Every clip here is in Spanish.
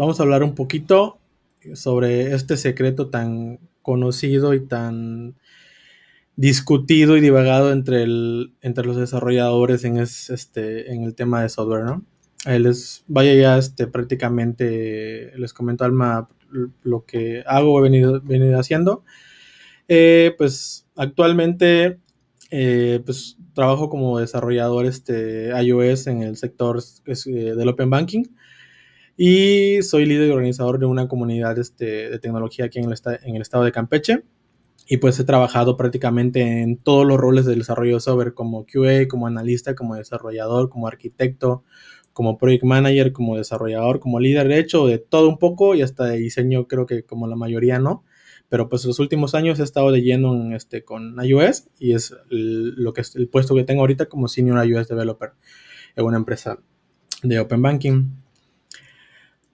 vamos a hablar un poquito sobre este secreto tan conocido y tan discutido y divagado entre, el, entre los desarrolladores en, este, en el tema de software, ¿no? Les, vaya ya este, prácticamente, les comento Alma lo que hago, he venido, venido haciendo. Eh, pues actualmente eh, pues, trabajo como desarrollador este, iOS en el sector eh, del Open Banking y soy líder y organizador de una comunidad este, de tecnología aquí en el, en el, estado de Campeche. Y pues he trabajado prácticamente en todos los roles del desarrollo de software, como QA, como analista, como desarrollador, como arquitecto, como project manager, como desarrollador, como líder, de hecho, de todo un poco y hasta de diseño, creo que como la mayoría no. Pero pues los últimos años he estado leyendo este, con iOS y es lo que es el puesto que tengo ahorita como Senior iOS Developer en una empresa de Open Banking.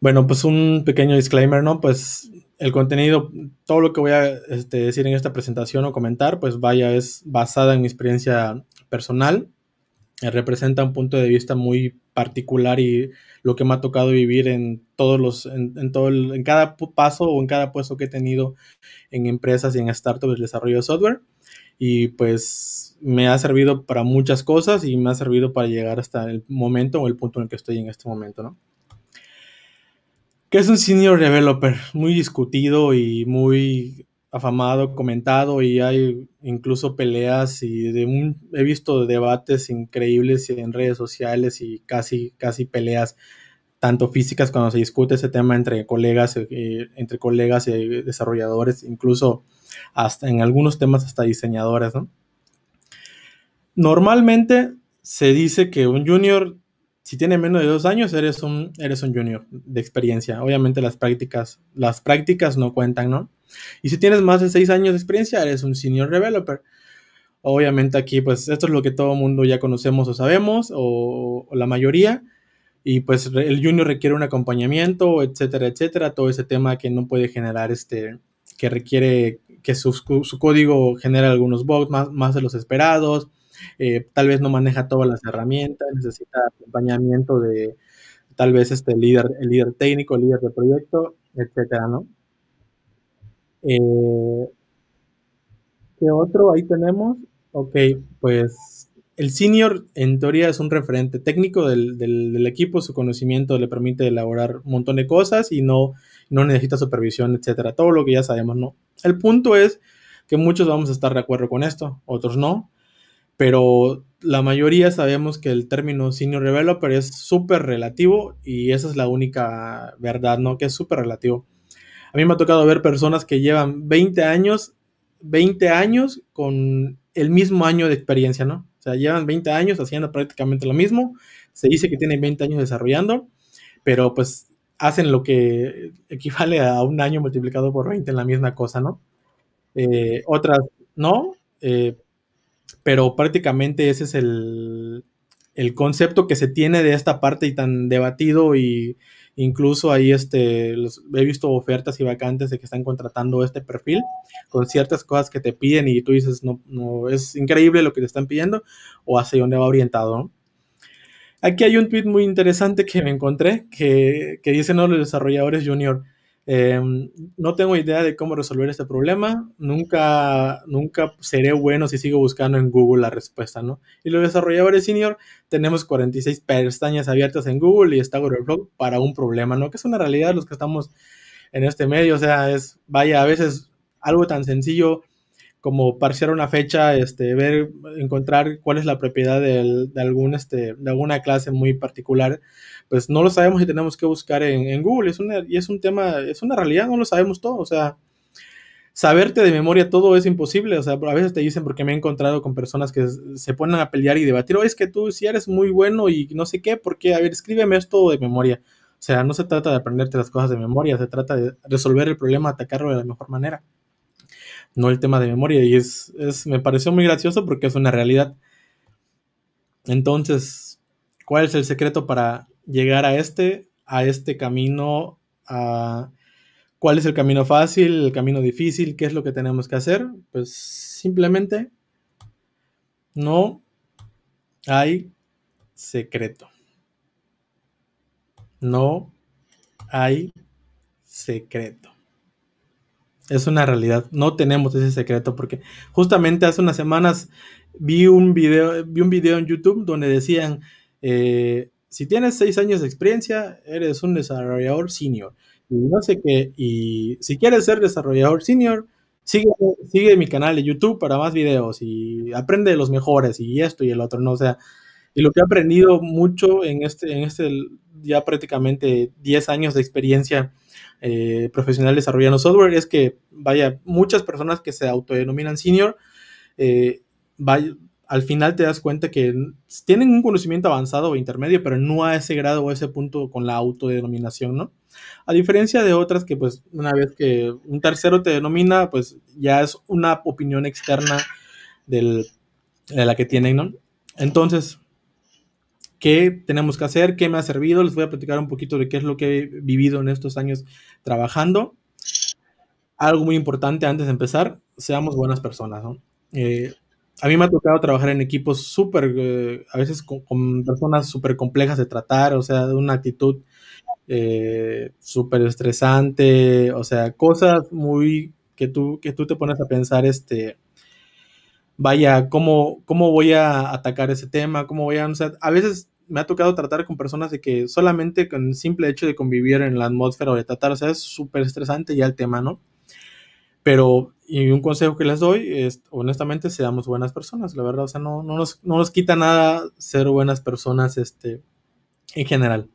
Bueno, pues un pequeño disclaimer, ¿no? Pues el contenido, todo lo que voy a este, decir en esta presentación o comentar, pues vaya, es basada en mi experiencia personal. Eh, representa un punto de vista muy particular y lo que me ha tocado vivir en todos los, en, todo en cada paso o en cada puesto que he tenido en empresas y en startups, de desarrollo de software. Y pues me ha servido para muchas cosas y me ha servido para llegar hasta el momento o el punto en el que estoy en este momento, ¿no? que es un senior developer muy discutido y muy afamado, comentado y hay incluso peleas y de un, he visto debates increíbles en redes sociales y casi casi peleas tanto físicas cuando se discute ese tema entre colegas eh, entre colegas y eh, desarrolladores, incluso hasta en algunos temas hasta diseñadores, ¿no? Normalmente se dice que un junior si tiene menos de dos años, eres un, eres un junior de experiencia. Obviamente las prácticas, las prácticas no cuentan, ¿no? Y si tienes más de seis años de experiencia, eres un senior developer. Obviamente aquí, pues esto es lo que todo el mundo ya conocemos o sabemos, o, la mayoría. Y pues el junior requiere un acompañamiento, etcétera, etcétera. Todo ese tema que no puede generar este, que requiere que su, su código genere algunos bugs más, más de los esperados eh, tal vez no maneja todas las herramientas, necesita acompañamiento de tal vez este líder, el líder técnico, líder de proyecto, etcétera, ¿no? Eh, ¿Qué otro ahí tenemos? Ok, pues el senior en teoría es un referente técnico del, equipo, su conocimiento le permite elaborar un montón de cosas y no, no necesita supervisión, etcétera, todo lo que ya sabemos, ¿no? El punto es que muchos vamos a estar de acuerdo con esto, otros no, pero la mayoría sabemos que el término senior developer es súper relativo y esa es la única verdad, ¿no? Que es súper relativo. A mí me ha tocado ver personas que llevan 20 años, 20 años con el mismo año de experiencia, ¿no? O sea, llevan 20 años haciendo prácticamente lo mismo, se dice que tienen 20 años desarrollando, pero pues hacen lo que equivale a un año multiplicado por 20 en la misma cosa, ¿no? Eh, otras no, eh, pero prácticamente ese es el, concepto que se tiene de esta parte y tan debatido y incluso ahí este, he visto ofertas y vacantes de que están contratando este perfil con ciertas cosas que te piden y tú dices, no, no es increíble lo que te están pidiendo o hacia dónde va orientado. Aquí hay un tweet muy interesante que me encontré que, que dice, no, los desarrolladores junior, Em, no tengo idea de cómo resolver este problema, nunca, nunca seré bueno si sigo buscando en Google la respuesta, ¿no? Y los desarrolladores senior tenemos 46 pestañas abiertas en Google y está Overflow para un problema, ¿no? Que es una realidad los que estamos en este medio, o sea, es, vaya, a veces algo tan sencillo como parciar una fecha, este, ver, encontrar cuál es la propiedad de, algún, este, de alguna clase muy particular, pues no lo sabemos y tenemos que buscar en, Google. Es una, y es un tema, es una realidad, no lo sabemos todo. O sea, saberte de memoria todo es imposible. O sea, a veces te dicen, porque me he encontrado con personas que se ponen a pelear y debatir, O es que tú si eres muy bueno y no sé qué, porque, a ver, escríbeme esto de memoria. O sea, no se trata de aprenderte las cosas de memoria, se trata de resolver el problema, atacarlo de la mejor manera no el tema de memoria. Y es, me pareció muy gracioso porque es una realidad. Entonces, ¿cuál es el secreto para llegar a este, a este camino? ¿Cuál es el camino fácil, el camino difícil? ¿Qué es lo que tenemos que hacer? Pues simplemente no hay secreto. No hay secreto. Es una realidad. No tenemos ese secreto porque justamente hace unas semanas vi un video, un en YouTube donde decían, eh, si tienes seis años de experiencia, eres un desarrollador senior. Y no sé qué, y si quieres ser desarrollador senior, sigue, sigue mi canal de YouTube para más videos y aprende de los mejores y esto y el otro, ¿no? sea, y lo que he aprendido mucho en este, en este ya prácticamente 10 años de experiencia eh, profesional desarrollando software es que, vaya, muchas personas que se autodenominan senior, eh, vaya, al final te das cuenta que tienen un conocimiento avanzado o intermedio, pero no a ese grado o a ese punto con la autodenominación, ¿no? A diferencia de otras que, pues, una vez que un tercero te denomina, pues ya es una opinión externa de la que tienen, ¿no? Entonces, qué tenemos que hacer, qué me ha servido. Les voy a platicar un poquito de qué es lo que he vivido en estos años trabajando. Algo muy importante antes de empezar, seamos buenas personas. Eh, a mí me ha tocado trabajar en equipos súper, eh, a veces con, personas súper complejas de tratar, o sea, de una actitud eh, súper estresante, o sea, cosas muy que tú, que tú te pones a pensar, este, vaya, ¿cómo, cómo voy a atacar ese tema? ¿Cómo voy a...? O sea, a veces me ha tocado tratar con personas de que solamente con el simple hecho de convivir en la atmósfera o de tratar, o sea, es súper estresante ya el tema, ¿no? Pero, y un consejo que les doy es, honestamente, seamos buenas personas, la verdad, o sea, no, no, nos, no nos quita nada ser buenas personas, este, en general.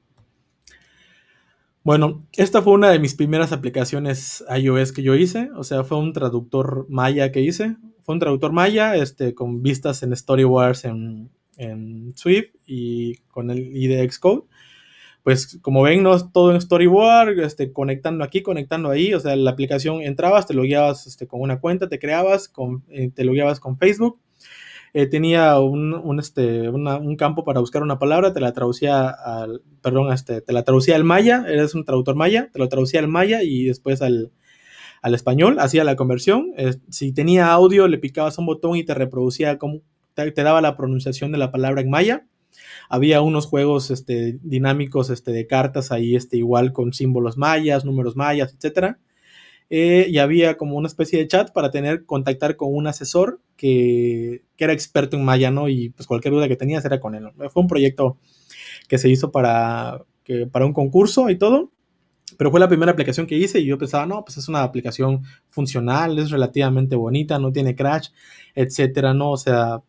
Bueno, esta fue una de mis primeras aplicaciones iOS que yo hice, o sea, fue un traductor maya que hice, fue un traductor maya, este, con vistas en StoryWars en, en Swift y con el IDX Code. Xcode. Pues como ven, no es todo en storyboard, este, conectando aquí, conectando ahí. O sea, la aplicación entrabas, te lo este, con una cuenta, te creabas, con, lo eh, te con Facebook. Eh, tenía un, este, un, campo para buscar una palabra, te la traducía al, perdón, este, te la traducía al maya, eres un traductor maya, te lo traducía al maya y después al, al español, hacía la conversión. si tenía audio, le picabas un botón y te reproducía como te, daba la pronunciación de la palabra en maya. Había unos juegos este, dinámicos este, de cartas ahí, este, igual con símbolos mayas, números mayas, etc. Eh, y había como una especie de chat para tener contactar con un asesor que, era experto en maya, ¿no? Y pues cualquier duda que tenías era con él. Fue un proyecto que se hizo para un concurso y todo. Pero fue la primera aplicación que hice y yo pensaba, no, pues es una aplicación funcional, es relativamente bonita, no tiene crash, etcétera, ¿no? O sea,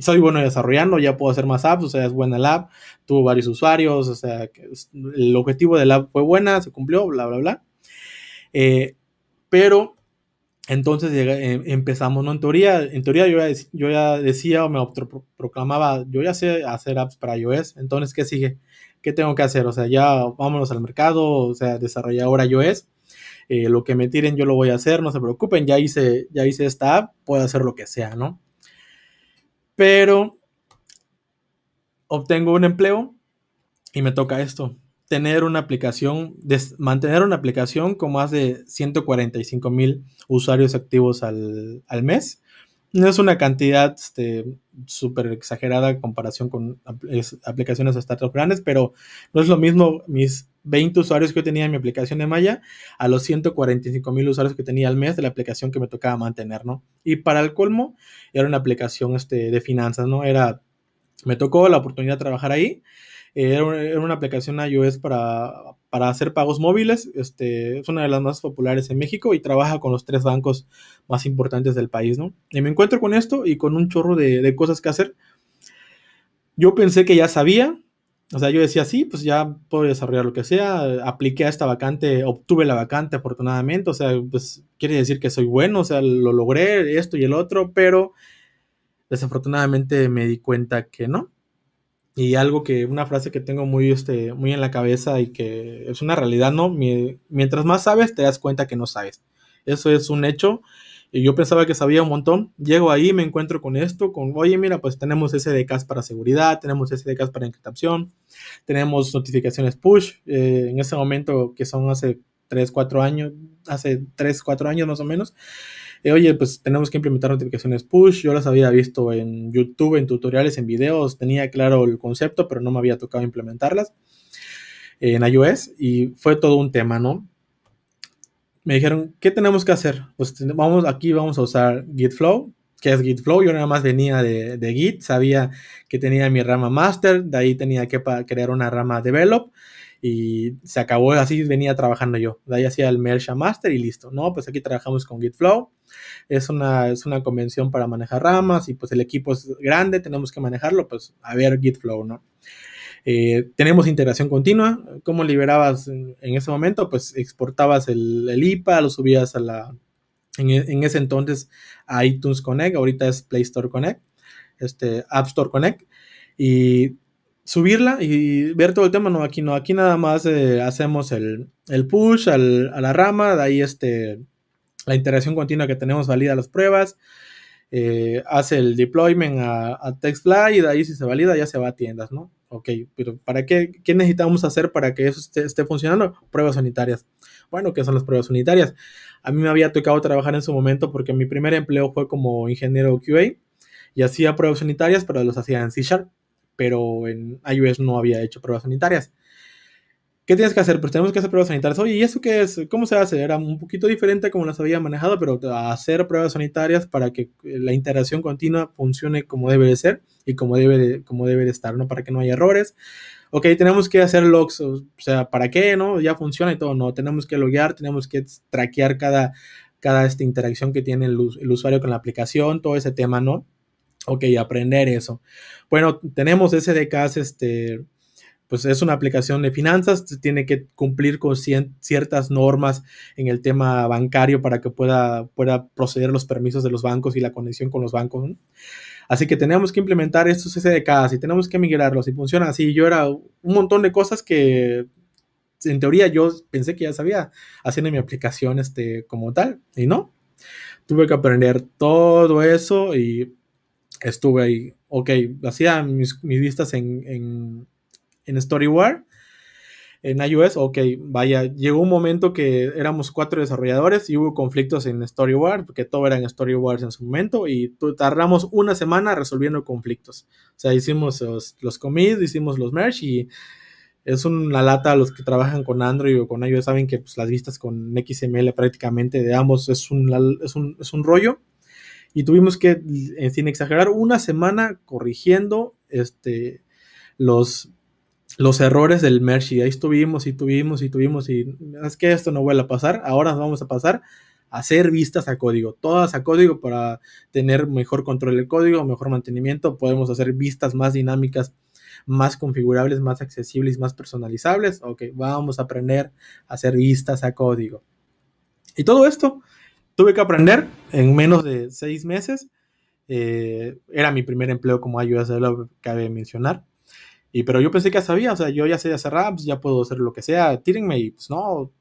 soy bueno desarrollando, ya puedo hacer más apps, o sea, es buena la app, tuvo varios usuarios, o sea, el objetivo de la app fue buena, se cumplió, bla, bla, bla. Eh, pero entonces eh, empezamos, ¿no? En teoría, en teoría yo ya, yo ya decía o me proclamaba yo ya sé hacer apps para iOS, entonces, ¿qué sigue? ¿qué tengo que hacer? O sea, ya vámonos al mercado, o sea, desarrolladora yo es. Eh, lo que me tiren yo lo voy a hacer, no se preocupen, ya hice, ya hice esta app, puedo hacer lo que sea, ¿no? Pero obtengo un empleo y me toca esto, tener una aplicación, mantener una aplicación con más de 145 mil usuarios activos al, al mes no es una cantidad este, súper exagerada en comparación con aplicaciones hasta startups grandes, pero no es lo mismo mis 20 usuarios que yo tenía en mi aplicación de Maya a los 145 mil usuarios que tenía al mes de la aplicación que me tocaba mantener, ¿no? Y para el colmo, era una aplicación este, de finanzas, ¿no? Era, me tocó la oportunidad de trabajar ahí. Eh, era, una aplicación iOS para para hacer pagos móviles. Este, es una de las más populares en México y trabaja con los tres bancos más importantes del país, ¿no? Y me encuentro con esto y con un chorro de, cosas que hacer. Yo pensé que ya sabía, o sea, yo decía, sí, pues ya puedo desarrollar lo que sea, apliqué a esta vacante, obtuve la vacante afortunadamente, o sea, pues quiere decir que soy bueno, o sea, lo logré, esto y el otro, pero desafortunadamente me di cuenta que no, y algo que, una frase que tengo muy, este, muy en la cabeza y que es una realidad, ¿no? Mientras más sabes, te das cuenta que no sabes. Eso es un hecho. Y yo pensaba que sabía un montón. Llego ahí, me encuentro con esto, con, oye, mira, pues tenemos SDKs para seguridad, tenemos SDKs para encriptación, tenemos notificaciones push. Eh, en ese momento, que son hace 3, 4 años, hace 3, 4 años más o menos, eh, oye, pues tenemos que implementar notificaciones push, yo las había visto en YouTube, en tutoriales, en videos, tenía claro el concepto, pero no me había tocado implementarlas eh, en iOS y fue todo un tema, ¿no? Me dijeron, ¿qué tenemos que hacer? Pues vamos, aquí vamos a usar GitFlow, que es GitFlow? Yo nada más venía de, de, Git, sabía que tenía mi rama master, de ahí tenía que crear una rama develop y se acabó, así venía trabajando yo. De ahí hacía el Merge Master y listo. No, pues aquí trabajamos con GitFlow. Es una, es una convención para manejar ramas y pues el equipo es grande, tenemos que manejarlo, pues a ver GitFlow, ¿no? Eh, tenemos integración continua. ¿Cómo liberabas en, ese momento? Pues exportabas el, IPA, lo subías a la... En, en, ese entonces a iTunes Connect, ahorita es Play Store Connect, este, App Store Connect, y subirla y ver todo el tema. No, aquí no, aquí nada más eh, hacemos el, push a la rama, de ahí este, la interacción continua que tenemos valida las pruebas, eh, hace el deployment a, a, TextFly y de ahí si se valida ya se va a tiendas, ¿no? Ok, pero ¿para qué, qué necesitamos hacer para que eso esté, esté funcionando? Pruebas unitarias. Bueno, ¿qué son las pruebas unitarias? A mí me había tocado trabajar en su momento porque mi primer empleo fue como ingeniero QA y hacía pruebas unitarias, pero los hacía en C Sharp pero en iOS no había hecho pruebas sanitarias. ¿Qué tienes que hacer? Pues tenemos que hacer pruebas sanitarias. Oye, ¿y eso qué es? ¿Cómo se hace? Era un poquito diferente a como las había manejado, pero hacer pruebas sanitarias para que eh, la interacción continua funcione como debe de ser y como debe de, como debe estar, ¿no? Para que no haya errores. Ok, tenemos que hacer logs, o sea, ¿para qué, no? Ya funciona y todo, no. Tenemos que loguear, tenemos que traquear cada, cada esta interacción que tiene el usuario con la aplicación, todo ese tema, ¿no? Ok, aprender eso. Bueno, tenemos SDKs, este, pues es una aplicación de finanzas, tiene que cumplir con ciertas normas en el tema bancario para que pueda, pueda proceder los permisos de los bancos y la conexión con los bancos. Así que tenemos que implementar estos SDKs y tenemos que migrarlos y funciona así. Yo era un montón de cosas que en teoría yo pensé que ya sabía haciendo mi aplicación este, como tal y no. Tuve que aprender todo eso y estuve ahí. Ok, hacía mis, vistas en, en, en StoryWare, en iOS. Ok, vaya, llegó un momento que éramos cuatro desarrolladores y hubo conflictos en StoryWare, porque todo era en StoryWare en su momento, y tardamos una semana resolviendo conflictos. O sea, hicimos los, los commits, hicimos los merge y es una lata los que trabajan con Android o con iOS saben que pues, las vistas con XML prácticamente de ambos es es un, es un rollo y tuvimos que, eh, sin exagerar, una semana corrigiendo este, los, los errores del merch. Y ahí estuvimos y tuvimos y tuvimos y es que esto no vuelve a pasar, ahora vamos a pasar a hacer vistas a código, todas a código para tener mejor control del código, mejor mantenimiento, podemos hacer vistas más dinámicas más configurables, más accesibles, más personalizables. Ok, vamos a aprender a hacer vistas a código. Y todo esto tuve que aprender en menos de seis meses. Eh, era mi primer empleo como iOS developer, cabe mencionar. Y, pero yo pensé que ya sabía, o sea, yo ya sé hacer apps, ya puedo hacer lo que sea, tírenme y pues no,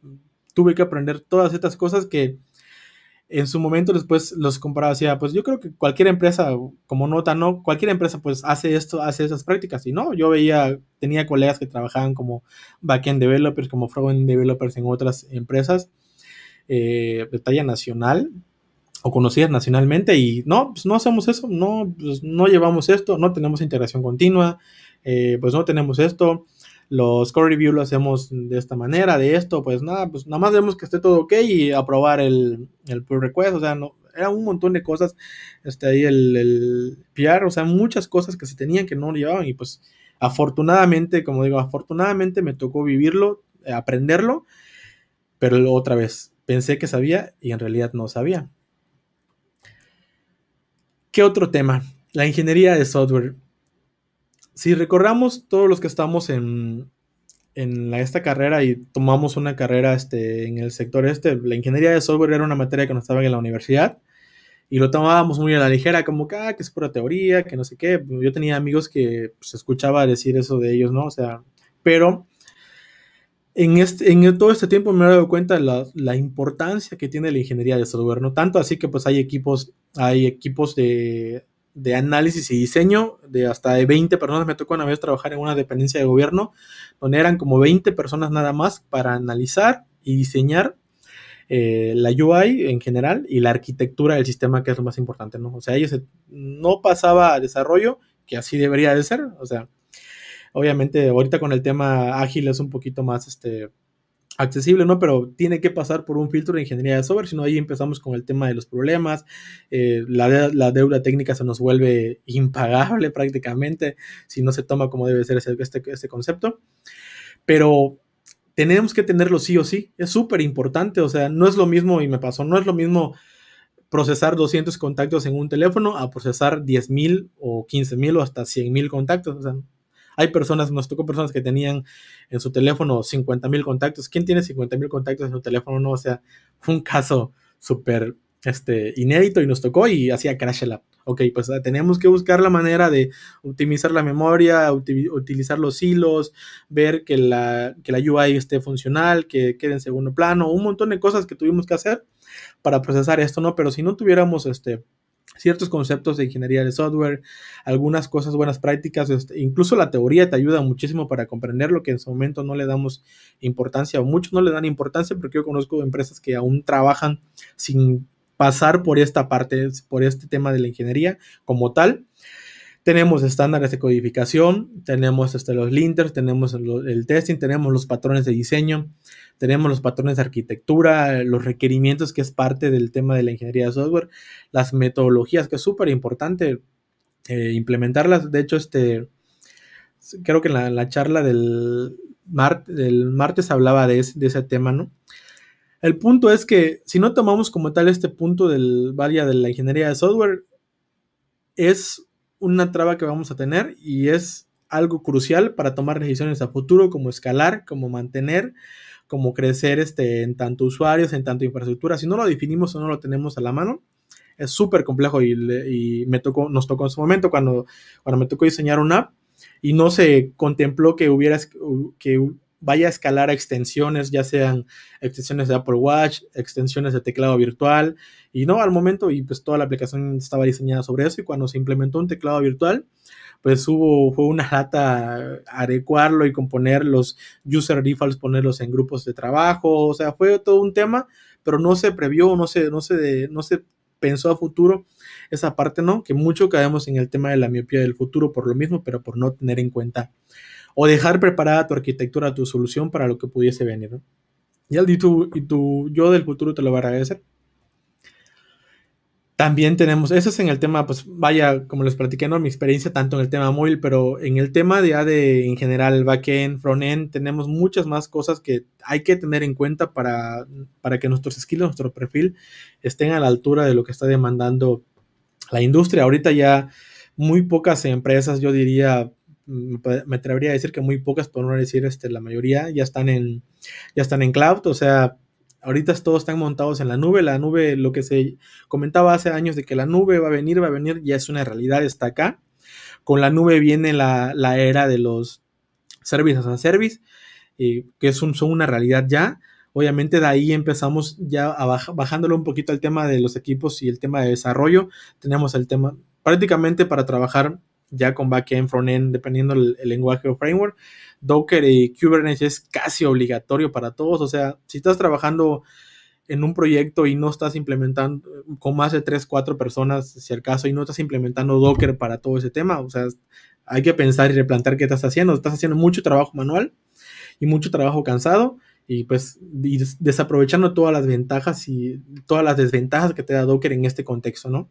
tuve que aprender todas estas cosas que en su momento después los comparaba, decía, pues yo creo que cualquier empresa, como nota, no, cualquier empresa pues hace esto, hace esas prácticas. Y no, yo veía, tenía colegas que trabajaban como backend developers, como frontend developers en otras empresas eh, de talla nacional o conocidas nacionalmente y no, pues no hacemos eso, no, pues, no llevamos esto, no tenemos integración continua, eh, pues no tenemos esto, los core review lo hacemos de esta manera, de esto, pues nada, pues nada más vemos que esté todo ok y aprobar el, el pull request, o sea, no, era un montón de cosas, este, ahí el, el PR, o sea, muchas cosas que se tenían que no llevaban y pues afortunadamente, como digo, afortunadamente me tocó vivirlo, eh, aprenderlo, pero otra vez, Pensé que sabía y en realidad no sabía. ¿Qué otro tema? La ingeniería de software. Si recordamos todos los que estamos en, esta carrera y tomamos una carrera este, en el sector este, la ingeniería de software era una materia que no estaba en la universidad y lo tomábamos muy a la ligera, como que ah, es pura teoría, que no sé qué. Yo tenía amigos que se pues, escuchaba decir eso de ellos, ¿no? O sea, pero en, este, en todo este tiempo me he dado cuenta de la, importancia que tiene la ingeniería de software, ¿no? Tanto así que pues hay equipos, hay equipos de, análisis y diseño de hasta de 20 personas. Me tocó una vez trabajar en una dependencia de gobierno donde eran como 20 personas nada más para analizar y diseñar eh, la UI en general y la arquitectura del sistema, que es lo más importante, ¿no? O sea, ellos no pasaba a desarrollo, que así debería de ser, o sea, Obviamente, ahorita con el tema ágil es un poquito más este, accesible, ¿no? Pero tiene que pasar por un filtro de ingeniería de software, si no ahí empezamos con el tema de los problemas, eh, la, deuda técnica se nos vuelve impagable prácticamente si no se toma como debe ser este, este, concepto. Pero tenemos que tenerlo sí o sí, es súper importante, o sea, no es lo mismo, y me pasó, no es lo mismo procesar 200 contactos en un teléfono a procesar 10.000 o 15.000 o hasta 100.000 contactos, hay personas, nos tocó personas que tenían en su teléfono 50 mil contactos. ¿Quién tiene 50 mil contactos en su teléfono? No, o sea, fue un caso súper este, inédito y nos tocó y hacía crash el app. Ok, pues ah, tenemos que buscar la manera de optimizar la memoria, utilizar los hilos, ver que la, que la UI esté funcional, que quede en segundo plano, un montón de cosas que tuvimos que hacer para procesar esto, ¿no? Pero si no tuviéramos este, ciertos conceptos de ingeniería de software, algunas cosas, buenas prácticas, este, incluso la teoría te ayuda muchísimo para comprender lo que en su momento no le damos importancia, o mucho no le dan importancia, porque yo conozco empresas que aún trabajan sin pasar por esta parte, por este tema de la ingeniería como tal. Tenemos estándares de codificación, tenemos este, los linters, tenemos el, testing, tenemos los patrones de diseño, tenemos los patrones de arquitectura, los requerimientos que es parte del tema de la ingeniería de software, las metodologías que es súper importante eh, implementarlas. De hecho, este, creo que en la, charla del, martes hablaba de ese, tema, ¿no? El punto es que si no tomamos como tal este punto del varia de la ingeniería de software, es una traba que vamos a tener y es algo crucial para tomar decisiones a futuro, como escalar, como mantener, como crecer este, en tanto usuarios, en tanto infraestructura. Si no lo definimos o no lo tenemos a la mano, es súper complejo y, y, me tocó, nos tocó en su momento cuando, cuando me tocó diseñar una app y no se contempló que hubiera, que vaya a escalar extensiones, ya sean extensiones de Apple Watch, extensiones de teclado virtual, y no al momento, y pues toda la aplicación estaba diseñada sobre eso, y cuando se implementó un teclado virtual, pues hubo, fue una lata adecuarlo y componer los user defaults, ponerlos en grupos de trabajo, o sea, fue todo un tema, pero no se previó, no no se, no se pensó a futuro esa parte, ¿no? Que mucho caemos en el tema de la miopía del futuro por lo mismo, pero por no tener en cuenta o dejar preparada tu arquitectura, tu solución para lo que pudiese venir. Y, el, y, yo del futuro te lo va a agradecer. También tenemos, eso es en el tema, pues vaya, como les platiqué, ¿no? mi experiencia tanto en el tema móvil, pero en el tema ya de, en general, backend, frontend, tenemos muchas más cosas que hay que tener en cuenta para, para que nuestros skills, nuestro perfil estén a la altura de lo que está demandando la industria. Ahorita ya muy pocas empresas, yo diría Mm, me atrevería a decir que muy pocas, por no decir este, la mayoría, ya están en, ya están en cloud, o sea, ahorita todos están montados en la nube, la nube, lo que se comentaba hace años de que la nube va a venir, va a venir, ya es una realidad, está acá. Con la nube viene la, era de los services a service, eh, que es son una realidad ya. Obviamente de ahí empezamos ya bajándolo un poquito al tema de los equipos y el tema de desarrollo. Tenemos el tema prácticamente para trabajar ya con backend, frontend, dependiendo el, lenguaje o framework. Docker y Kubernetes es casi obligatorio para todos. O sea, si estás trabajando en un proyecto y no estás implementando con más de 3, 4 personas, si al caso, y no estás implementando Docker para todo ese tema, o sea, hay que pensar y replantear qué estás haciendo. Estás haciendo mucho trabajo manual y mucho trabajo cansado y pues y desaprovechando todas las ventajas y todas las desventajas que te da Docker en este contexto, ¿no?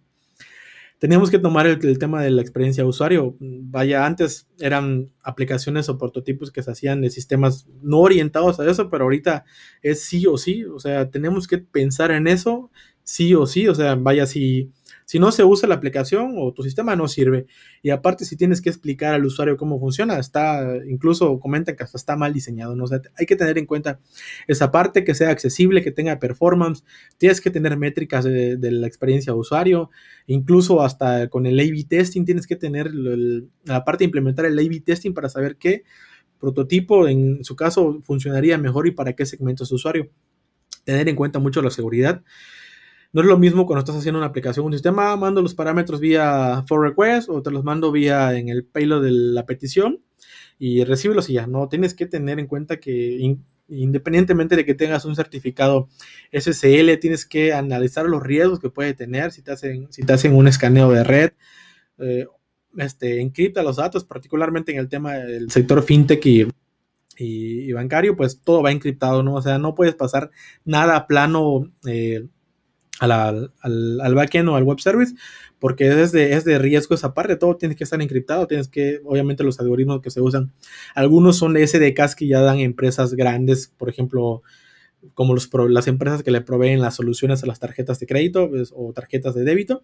teníamos que tomar el, el, tema de la experiencia de usuario. Vaya, antes eran aplicaciones o prototipos que se hacían de sistemas no orientados a eso, pero ahorita es sí o sí, o sea, tenemos que pensar en eso sí o sí, o sea, vaya, si si no se usa la aplicación o tu sistema no sirve. Y aparte si tienes que explicar al usuario cómo funciona, está incluso comentan que hasta está mal diseñado, ¿no? hay que tener en cuenta esa parte que sea accesible, que tenga performance, tienes que tener métricas de, la experiencia de usuario, incluso hasta con el A-B testing tienes que tener la parte de implementar el A-B testing para saber qué prototipo en su caso funcionaría mejor y para qué segmento de usuario. Tener en cuenta mucho la seguridad no es lo mismo cuando estás haciendo una aplicación, un sistema, ah, mando los parámetros vía for request o te los mando vía en el payload de la petición y recibelos y ya. No, tienes que tener en cuenta que independientemente de que tengas un certificado SSL, tienes que analizar los riesgos que puede tener si te hacen, si te hacen un escaneo de red. Eh, este, encripta los datos, particularmente en el tema del sector fintech y, bancario, pues todo va encriptado, ¿no? O sea, no puedes pasar nada plano eh, al, backend o al web service, porque es de, es de riesgo esa parte, todo tiene que estar encriptado, tienes que, obviamente los algoritmos que se usan, algunos son SDKs que ya dan empresas grandes, por ejemplo, como los, las empresas que le proveen las soluciones a las tarjetas de crédito pues, o tarjetas de débito,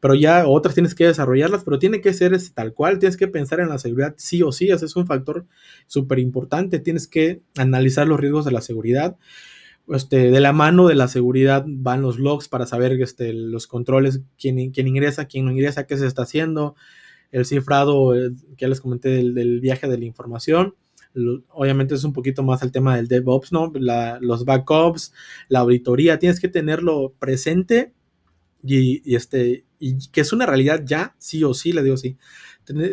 pero ya otras tienes que desarrollarlas, pero tiene que ser este, tal cual, tienes que pensar en la seguridad sí o sí, ese es un factor súper importante, tienes que analizar los riesgos de la seguridad este, de la mano de la seguridad van los logs para saber este, los controles, quién, quién, ingresa, quién no ingresa, qué se está haciendo, el cifrado eh, que ya les comenté del, viaje de la información. Obviamente es un poquito más el tema del DevOps, ¿no? los backups, la auditoría, tienes que tenerlo presente y, este, y que es una realidad ya, sí o sí, le digo sí.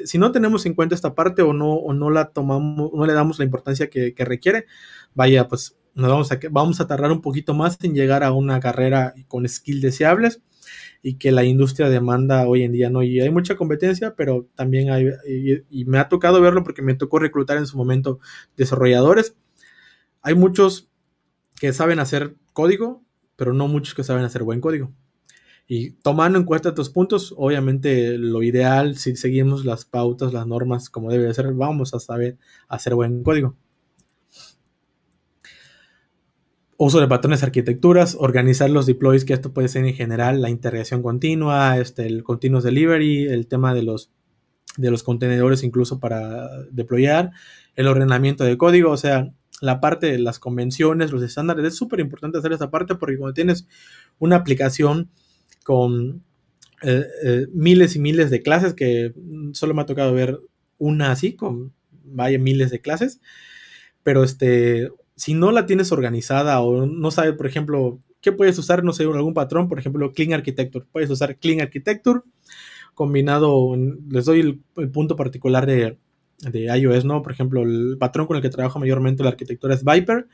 Si no tenemos en cuenta esta parte o no, o no la tomamos, no le damos la importancia que requiere, vaya, pues nos vamos a, vamos a tardar un poquito más en llegar a una carrera con skill deseables y que la industria demanda hoy en día, ¿no? Y hay mucha competencia, pero también hay, y, me ha tocado verlo porque me tocó reclutar en su momento desarrolladores. Hay muchos que saben hacer código, pero no muchos que saben hacer buen código. Y tomando en cuenta estos puntos, obviamente lo ideal, si seguimos las pautas, las normas como debe ser, vamos a saber hacer buen código. uso de patrones arquitecturas, organizar los deploys, que esto puede ser en general la integración continua, este, el continuous delivery, el tema de los, de los contenedores incluso para deployar, el ordenamiento de código, o sea, la parte de las convenciones, los estándares, es súper importante hacer esa parte porque cuando tienes una aplicación con eh, eh, miles y miles de clases, que solo me ha tocado ver una así, con vaya miles de clases, pero este, si no la tienes organizada o no sabes, por ejemplo, qué puedes usar, no sé, algún patrón, por ejemplo, Clean Architecture. Puedes usar Clean Architecture combinado, les doy el, punto particular de, iOS, ¿no? Por ejemplo, el patrón con el que trabajo mayormente la arquitectura es Viper.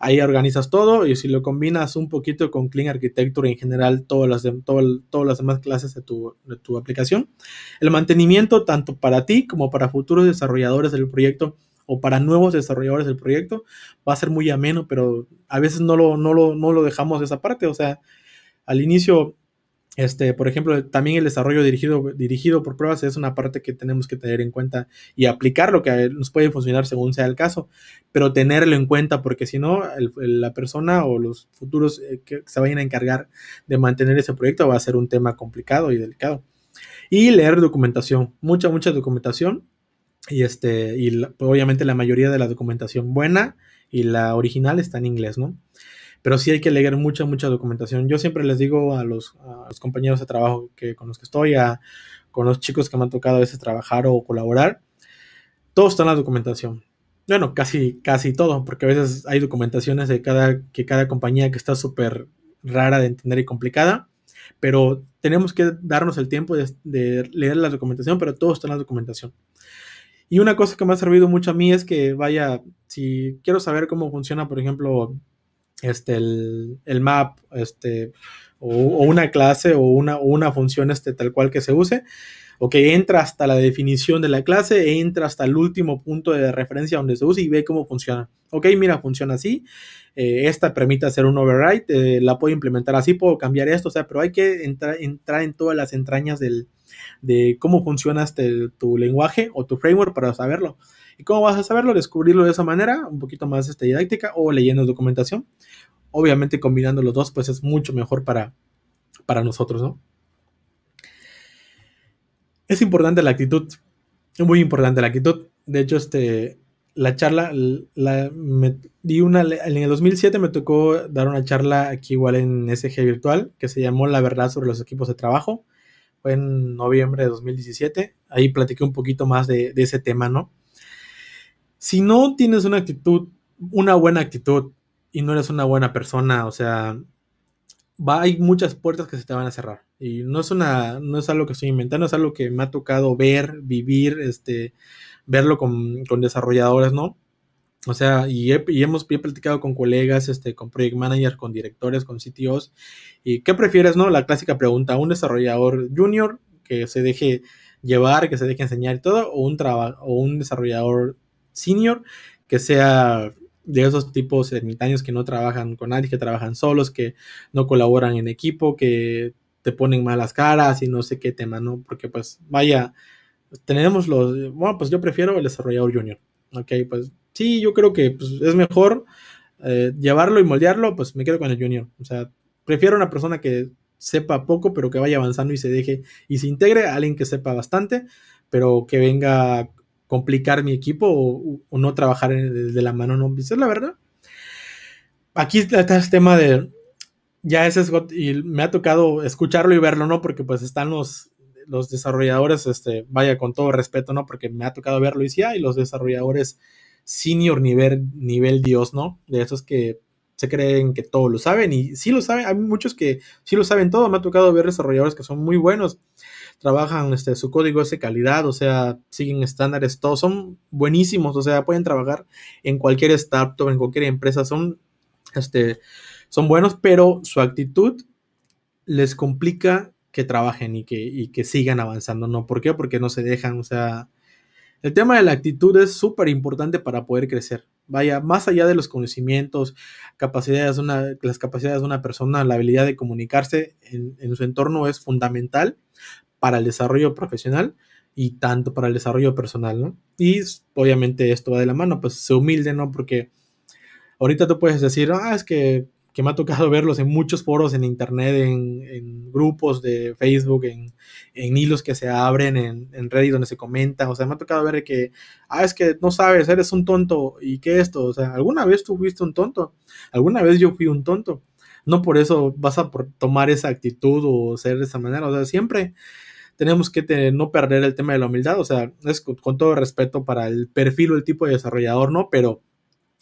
Ahí organizas todo y si lo combinas un poquito con Clean Architecture en general, todas las, todas las demás clases de tu, de tu aplicación, el mantenimiento tanto para ti como para futuros desarrolladores del proyecto o para nuevos desarrolladores del proyecto, va a ser muy ameno, pero a veces no lo, no lo, dejamos de esa parte. O sea, al inicio, este, por ejemplo, también el desarrollo dirigido, dirigido por pruebas es una parte que tenemos que tener en cuenta y aplicar lo que nos puede funcionar según sea el caso, pero tenerlo en cuenta porque si no, la persona o los futuros eh, que se vayan a encargar de mantener ese proyecto va a ser un tema complicado y delicado. Y leer documentación, mucha, mucha documentación y este, y obviamente la mayoría de la documentación buena y la original está en inglés, ¿no? Pero sí hay que leer mucha, mucha documentación. Yo siempre les digo a los, compañeros de trabajo que, con los que estoy, a, con los chicos que me han tocado a veces trabajar o colaborar, todo está en la documentación. Bueno, casi, casi todo, porque a veces hay documentaciones de cada, que cada compañía que está súper rara de entender y complicada, pero tenemos que darnos el tiempo de, de leer la documentación, pero todo está en la documentación. Y una cosa que me ha servido mucho a mí es que, vaya, si quiero saber cómo funciona, por ejemplo, este, el, map, este, o, una clase o una, una función este, tal cual que se use, Ok, entra hasta la definición de la clase, entra hasta el último punto de referencia donde se usa y ve cómo funciona. Ok, mira, funciona así. Eh, esta permite hacer un override, eh, la puedo implementar así, puedo cambiar esto, o sea, pero hay que entrar en todas las entrañas de cómo funciona este, tu lenguaje o tu framework para saberlo. ¿Y cómo vas a saberlo? Descubrirlo de esa manera, un poquito más este, didáctica o leyendo documentación. Obviamente combinando los dos, pues es mucho mejor para, para nosotros, ¿no? es importante la actitud, es muy importante la actitud. De hecho, este, la charla, la, di una, en el 2007 me tocó dar una charla aquí igual en SG Virtual, que se llamó La verdad sobre los equipos de trabajo. Fue en noviembre de 2017. Ahí platiqué un poquito más de, de ese tema, ¿no? Si no tienes una actitud, una buena actitud, y no eres una buena persona, o sea, hay muchas puertas que se te van a cerrar. Y no es, una, no es algo que estoy inventando, es algo que me ha tocado ver, vivir, este, verlo con, con ¿no? O sea, y, hemos platicado con colegas, este, con project managers, con directores, con CTOs. ¿Y qué prefieres, no? La clásica pregunta, ¿un desarrollador junior que se deje llevar, que se deje enseñar y todo, un, o un desarrollador senior que sea de esos tipos ermitaños que no trabajan con nadie, que trabajan solos, que no colaboran en equipo, que te ponen malas caras y no sé qué tema, ¿no? Porque pues vaya, tenemos los, bueno, pues yo prefiero el desarrollador junior, ¿ok? Pues sí, yo creo que pues, es mejor eh, llevarlo y moldearlo, pues me quedo con el junior. O sea, prefiero una persona que sepa poco, pero que vaya avanzando y se deje y se integre a alguien que sepa bastante, pero que venga complicar mi equipo o, no trabajar de la mano, no, esa pues, es la verdad. Aquí está el tema de, ya ese es, y me ha tocado escucharlo y verlo, ¿no? Porque pues están los, los desarrolladores, este, vaya, con todo respeto, ¿no? Porque me ha tocado verlo y sí, hay los desarrolladores senior nivel, nivel Dios, ¿no? De esos que se creen que todo lo saben y sí lo saben, hay muchos que sí lo saben todo, me ha tocado ver desarrolladores que son muy buenos, trabajan este, su código es de calidad, o sea, siguen estándares, todos son buenísimos, o sea, pueden trabajar en cualquier startup, en cualquier empresa, son, este, son buenos, pero su actitud les complica que trabajen y que, que sigan avanzando, ¿no? ¿Por qué? Porque no se dejan, o sea, el tema de la actitud es súper importante para poder crecer. Vaya, más allá de los conocimientos, capacidades una, las capacidades de una persona, la habilidad de comunicarse en, en su entorno es fundamental para el desarrollo profesional y tanto para el desarrollo personal, ¿no? Y obviamente esto va de la mano, pues se humilde, ¿no? Porque ahorita tú puedes decir, ah, es que, que me ha tocado verlos en muchos foros en internet, en, grupos de Facebook, en, en, hilos que se abren, en, en Reddit donde se comentan, o sea, me ha tocado ver que, ah, es que no sabes, eres un tonto, y qué esto, o sea, alguna vez tú fuiste un tonto, alguna vez yo fui un tonto, no por eso vas a tomar esa actitud o ser de esa manera, o sea, siempre tenemos que no perder el tema de la humildad, o sea, es con, todo respeto para el perfil o el tipo de desarrollador, ¿no? Pero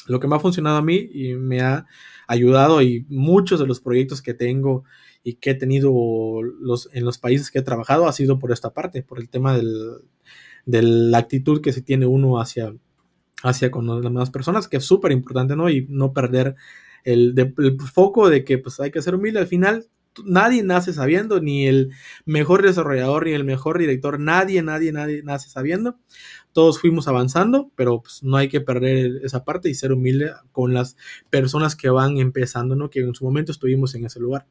lo que me ha funcionado a mí y me ha ayudado y muchos de los proyectos que tengo y que he tenido los, en los países que he trabajado ha sido por esta parte, por el tema del, de la actitud que se tiene uno hacia, hacia con las demás personas, que es súper importante, ¿no? Y no perder el, el, foco de que pues hay que ser humilde al final nadie nace sabiendo, ni el mejor desarrollador, ni el mejor director, nadie, nadie, nadie nace sabiendo. Todos fuimos avanzando, pero pues, no hay que perder esa parte y ser humilde con las personas que van empezando, ¿no? que en su momento estuvimos en ese lugar.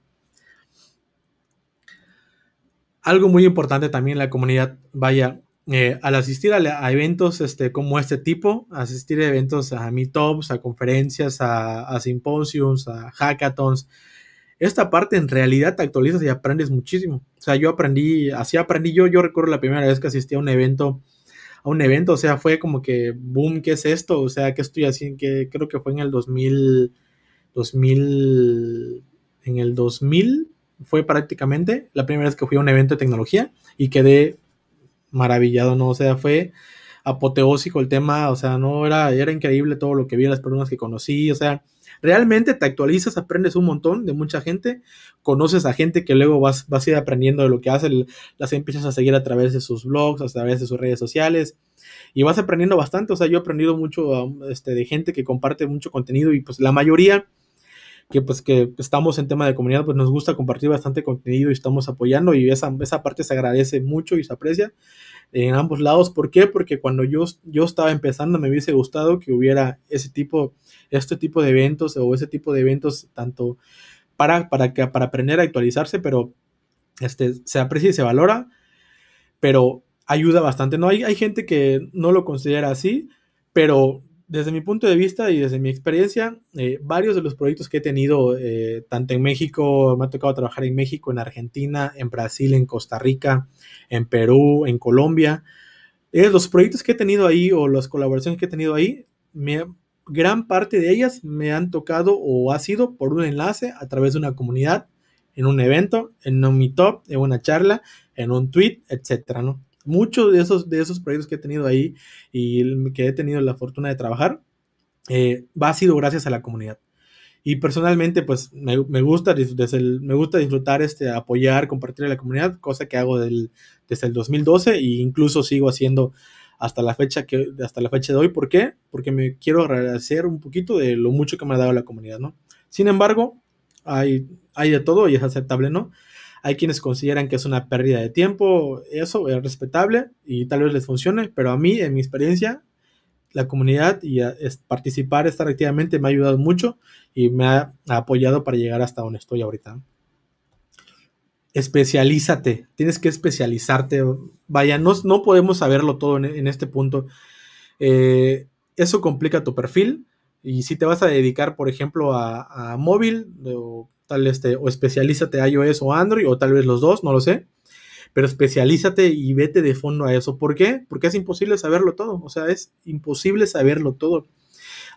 Algo muy importante también la comunidad, vaya, eh, al asistir a, eventos este, como este tipo, asistir a eventos a meetups, a conferencias, a, a a hackathons, esta parte en realidad te actualizas y aprendes muchísimo. O sea, yo aprendí, así aprendí yo, yo recuerdo la primera vez que asistí a un evento, a un evento, o sea, fue como que, boom, ¿qué es esto? O sea, ¿qué estoy haciendo? Que creo que fue en el 2000, 2000, en el 2000 fue prácticamente la primera vez que fui a un evento de tecnología y quedé maravillado, ¿no? O sea, fue apoteósico el tema, o sea, no era, era increíble todo lo que vi, las personas que conocí, o sea, realmente te actualizas, aprendes un montón de mucha gente, conoces a gente que luego vas, vas a ir aprendiendo de lo que hace, las empiezas a seguir a través de sus blogs, a través de sus redes sociales, y vas aprendiendo bastante, o sea, yo he aprendido mucho um, este, de gente que comparte mucho contenido y pues la mayoría que pues que estamos en tema de comunidad, pues nos gusta compartir bastante contenido y estamos apoyando y esa, esa parte se agradece mucho y se aprecia en ambos lados. ¿Por qué? Porque cuando yo, yo estaba empezando me hubiese gustado que hubiera ese tipo, este tipo de eventos o ese tipo de eventos tanto para, para, que, para aprender a actualizarse, pero este, se aprecia y se valora, pero ayuda bastante. No hay, hay gente que no lo considera así, pero desde mi punto de vista y desde mi experiencia, eh, varios de los proyectos que he tenido, eh, tanto en México, me ha tocado trabajar en México, en Argentina, en Brasil, en Costa Rica, en Perú, en Colombia, eh, los proyectos que he tenido ahí o las colaboraciones que he tenido ahí, gran parte de ellas me han tocado o ha sido por un enlace a través de una comunidad, en un evento, en un meetup, en una charla, en un tweet, etcétera, ¿no? muchos de esos, de esos proyectos que he tenido ahí y que he tenido la fortuna de trabajar, eh, va, ha sido gracias a la comunidad. Y personalmente, pues me, gusta, desde me gusta disfrutar, este, apoyar, compartir a la comunidad, cosa que hago desde el 2012 e incluso sigo haciendo hasta la fecha que hasta la fecha de hoy. ¿Por qué? Porque me quiero agradecer un poquito de lo mucho que me ha dado la comunidad, ¿no? Sin embargo, hay, hay de todo y es aceptable, ¿no? Hay quienes consideran que es una pérdida de tiempo, eso es respetable y tal vez les funcione, pero a mí, en mi experiencia, la comunidad y ah, participar, estar activamente me ha ayudado mucho y me ha, apoyado para llegar hasta donde estoy ahorita. Especialízate, tienes que especializarte. Vaya, no, podemos saberlo todo en, este punto. Eh, eso complica tu perfil y si te vas a dedicar, por ejemplo, a, móvil o, tal este, o especialízate a iOS o Android o tal vez los dos, no lo sé. Pero especialízate y vete de fondo a eso. ¿Por qué? Porque es imposible saberlo todo. O sea, es imposible saberlo todo.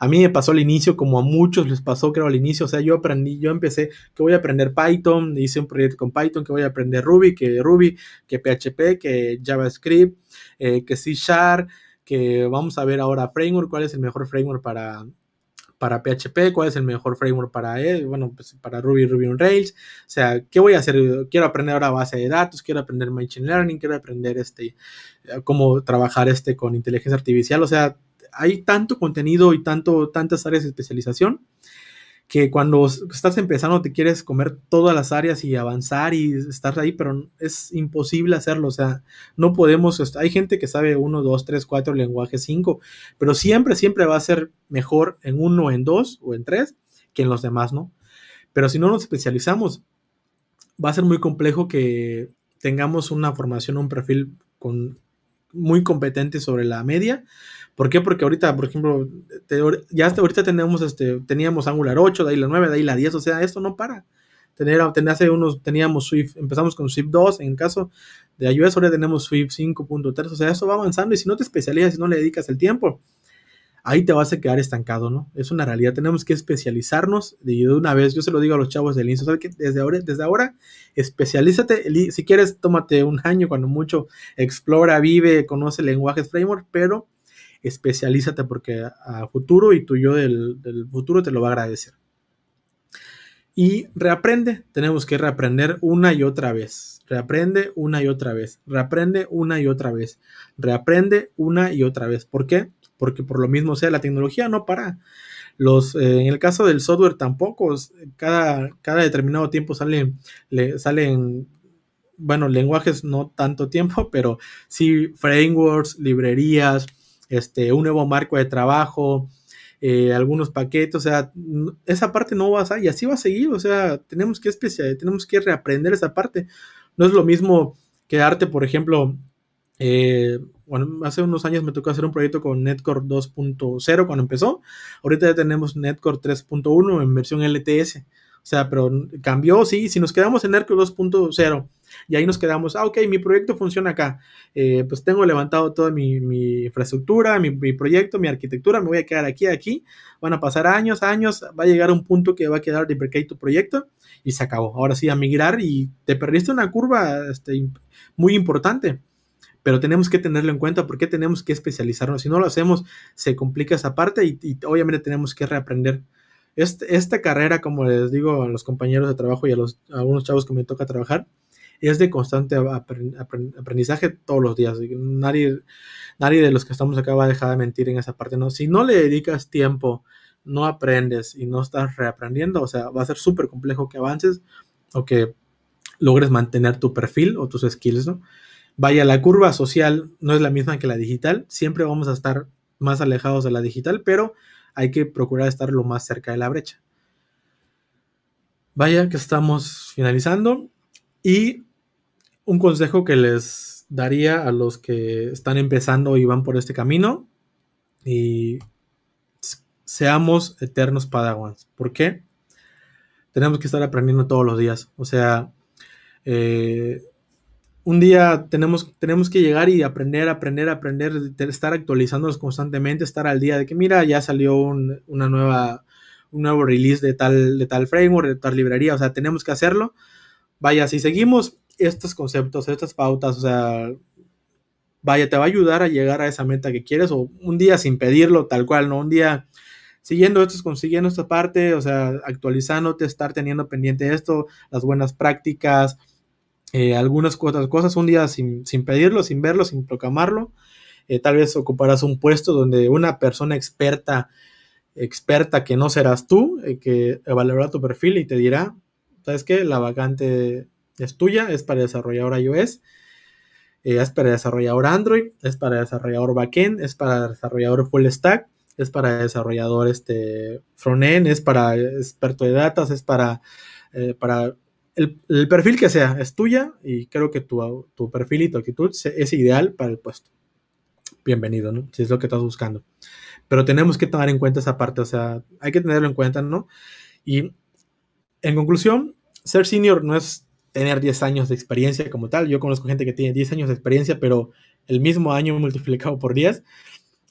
A mí me pasó al inicio, como a muchos les pasó, creo, al inicio. O sea, yo aprendí, yo empecé que voy a aprender Python, hice un proyecto con Python, que voy a aprender Ruby, que Ruby, que PHP, que JavaScript, eh, que C Sharp, que vamos a ver ahora framework, cuál es el mejor framework para, para PHP, cuál es el mejor framework para él, bueno, pues para Ruby, Ruby on Rails, o sea, ¿qué voy a hacer? Quiero aprender ahora base de datos, quiero aprender machine learning, quiero aprender este, cómo trabajar este con inteligencia artificial, o sea, hay tanto contenido y tanto, tantas áreas de especialización que cuando estás empezando te quieres comer todas las áreas y avanzar y estar ahí, pero es imposible hacerlo, o sea, no podemos, hay gente que sabe uno dos tres cuatro lenguajes cinco pero siempre, siempre va a ser mejor en uno, en dos o en tres que en los demás, ¿no? Pero si no nos especializamos, va a ser muy complejo que tengamos una formación, un perfil con muy competente sobre la media. ¿Por qué? Porque ahorita, por ejemplo, ya hasta ahorita tenemos este, teníamos Angular 8, de ahí la 9, de ahí la 10, o sea, esto no para. Tener, hace unos, teníamos Swift, empezamos con Swift 2, en el caso de iOS ahora tenemos Swift 5.3, o sea, esto va avanzando y si no te especializas, si no le dedicas el tiempo, ahí te vas a quedar estancado, ¿no? Es una realidad. Tenemos que especializarnos y de una vez, yo se lo digo a los chavos del INSO, desde ahora, desde ahora, especialízate. Si quieres, tómate un año cuando mucho, explora, vive, conoce lenguajes, framework, pero especialízate porque a futuro y tu yo del, del futuro te lo va a agradecer. Y reaprende, tenemos que reaprender una y otra vez, reaprende una y otra vez, reaprende una y otra vez, reaprende una y otra vez. ¿Por qué? porque por lo mismo, sea, la tecnología no para. Los, eh, en el caso del software tampoco, cada, cada determinado tiempo salen, salen, bueno, lenguajes no tanto tiempo, pero sí frameworks, librerías, este, un nuevo marco de trabajo, eh, algunos paquetes, o sea, esa parte no va a y así va a seguir, o sea, tenemos que especial, tenemos que reaprender esa parte. No es lo mismo quedarte, por ejemplo, eh, bueno, hace unos años me tocó hacer un proyecto con Netcore 2.0 cuando empezó. Ahorita ya tenemos Netcore 3.1 en versión LTS. O sea, pero cambió, sí. Si nos quedamos en Netcore 2.0 y ahí nos quedamos, ah, ok, mi proyecto funciona acá. Eh, pues tengo levantado toda mi, infraestructura, mi, proyecto, mi arquitectura. Me voy a quedar aquí, aquí. Van a pasar años, años. Va a llegar un punto que va a quedar de tu proyecto y se acabó. Ahora sí, a migrar y te perdiste una curva este, muy importante pero tenemos que tenerlo en cuenta porque tenemos que especializarnos. Si no lo hacemos, se complica esa parte y, obviamente tenemos que reaprender. Este, esta carrera, como les digo a los compañeros de trabajo y a, los, algunos chavos que me toca trabajar, es de constante aprendizaje todos los días. Nadie, nadie de los que estamos acá va a dejar de mentir en esa parte. ¿no? Si no le dedicas tiempo, no aprendes y no estás reaprendiendo, o sea, va a ser súper complejo que avances o que logres mantener tu perfil o tus skills, ¿no? Vaya, la curva social no es la misma que la digital, siempre vamos a estar más alejados de la digital, pero hay que procurar estar lo más cerca de la brecha. Vaya que estamos finalizando y un consejo que les daría a los que están empezando y van por este camino y seamos eternos padawans. ¿Por qué? Tenemos que estar aprendiendo todos los días. O sea, eh, un día tenemos, tenemos que llegar y aprender, aprender, aprender, estar actualizándonos constantemente, estar al día de que, mira, ya salió una nueva, un nuevo release de tal, de tal framework, de tal librería, o sea, tenemos que hacerlo. Vaya, si seguimos estos conceptos, estas pautas, o sea, vaya, te va a ayudar a llegar a esa meta que quieres, o un día sin pedirlo, tal cual, ¿no? Un día siguiendo esto, consiguiendo esta parte, o sea, actualizándote, estar teniendo pendiente esto, las buenas prácticas, eh, algunas otras cosas un día sin, pedirlo, sin verlo, sin proclamarlo. Eh, tal vez ocuparás un puesto donde una persona experta, experta que no serás tú, eh, que evaluará tu perfil y te dirá, ¿sabes qué? La vacante es tuya, es para desarrollador iOS, es para desarrollador Android, es para desarrollador backend, es para desarrollador full stack, es para desarrollador este, frontend, es para experto de datos, es para, para el, perfil que sea es tuya y creo que tu, perfil y tu actitud es ideal para el puesto. Bienvenido, ¿no? Si es lo que estás buscando. Pero tenemos que tomar en cuenta esa parte, o sea, hay que tenerlo en cuenta, ¿no? Y en conclusión, ser senior no es tener 10 años de experiencia como tal. Yo conozco gente que tiene 10 años de experiencia, pero el mismo año multiplicado por 10.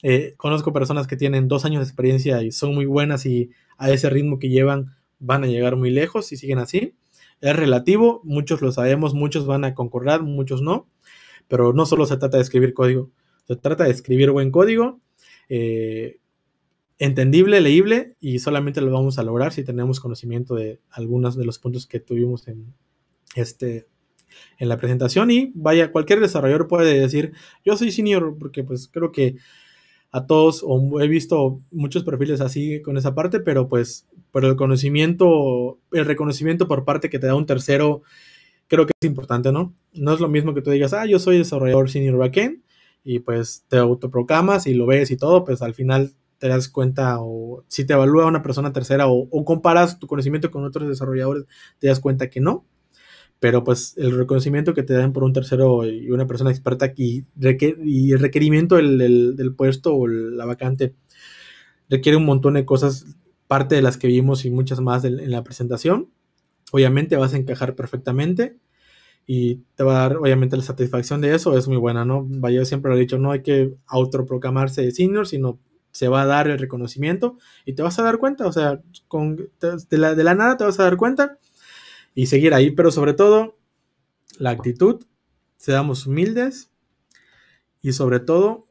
Eh, conozco personas que tienen 2 años de experiencia y son muy buenas y a ese ritmo que llevan van a llegar muy lejos y siguen así es relativo, muchos lo sabemos, muchos van a concordar, muchos no, pero no solo se trata de escribir código, se trata de escribir buen código, eh, entendible, leíble, y solamente lo vamos a lograr si tenemos conocimiento de algunos de los puntos que tuvimos en, este, en la presentación. Y vaya, cualquier desarrollador puede decir, yo soy senior, porque pues creo que a todos, o he visto muchos perfiles así con esa parte, pero pues, pero el conocimiento, el reconocimiento por parte que te da un tercero, creo que es importante, ¿no? No es lo mismo que tú digas, ah, yo soy desarrollador senior backend, y pues te autoprocamas y lo ves y todo, pues al final te das cuenta o si te evalúa una persona tercera o, o comparas tu conocimiento con otros desarrolladores, te das cuenta que no pero pues el reconocimiento que te dan por un tercero y una persona experta aquí y el requerimiento del, puesto o la vacante requiere un montón de cosas, parte de las que vimos y muchas más en, la presentación. Obviamente vas a encajar perfectamente y te va a dar, obviamente, la satisfacción de eso es muy buena, ¿no? Yo siempre lo he dicho, no hay que autoproclamarse de senior, sino se va a dar el reconocimiento y te vas a dar cuenta, o sea, con, la, de la nada te vas a dar cuenta y seguir ahí, pero sobre todo la actitud, seamos humildes y sobre todo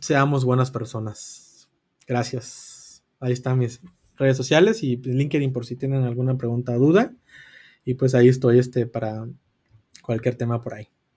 seamos buenas personas. Gracias. Ahí están mis redes sociales y pues, LinkedIn por si tienen alguna pregunta o duda. Y pues ahí estoy este para cualquier tema por ahí.